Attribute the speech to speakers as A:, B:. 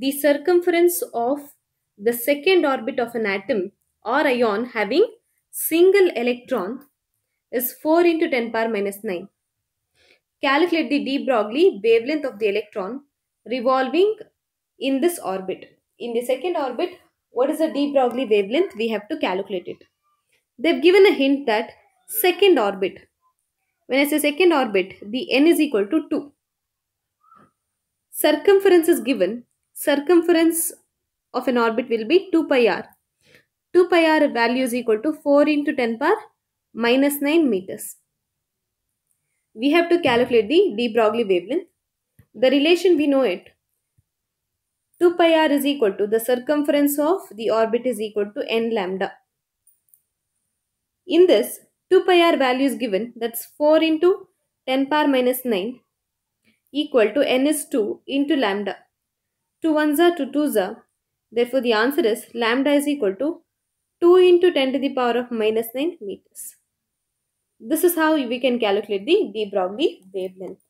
A: the circumference of the second orbit of an atom or ion having single electron is 4 into 10 power minus 9. Calculate the de Broglie wavelength of the electron revolving in this orbit. In the second orbit, what is the de Broglie wavelength? We have to calculate it. They've given a hint that second orbit. When I say second orbit, the n is equal to 2. Circumference is given circumference of an orbit will be 2 pi r. 2 pi r value is equal to 4 into 10 power minus 9 meters. We have to calculate the de Broglie wavelength. The relation we know it. 2 pi r is equal to the circumference of the orbit is equal to n lambda. In this 2 pi r value is given that's 4 into 10 power minus 9 equal to n is 2 into lambda to 1 za to 2 za. Therefore, the answer is lambda is equal to 2 into 10 to the power of minus 9 meters. This is how we can calculate the de Broglie wavelength.